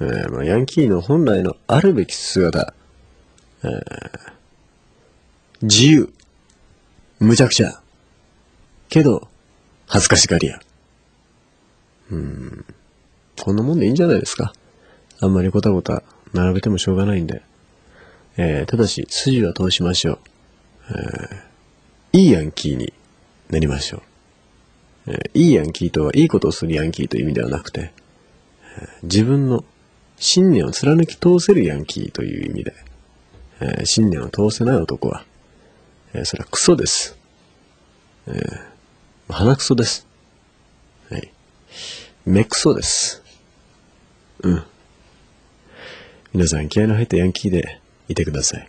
えー、まあ、ヤンキーの本来のあるべき姿、えー、自由、無茶苦茶、けど、恥ずかしがりや。うん。こんなもんでいいんじゃないですか。あんまりごたごた並べてもしょうがないんで。えー、ただし、筋は通しましょう。えー、いいヤンキーになりましょう。えー、いいヤンキーとは、いいことをするヤンキーという意味ではなくて、えー、自分の信念を貫き通せるヤンキーという意味で、えー、信念を通せない男は、えー、それはクソです。えー、鼻クソです。はい。目クソです。うん。皆さん気合の入ったヤンキーでいてください。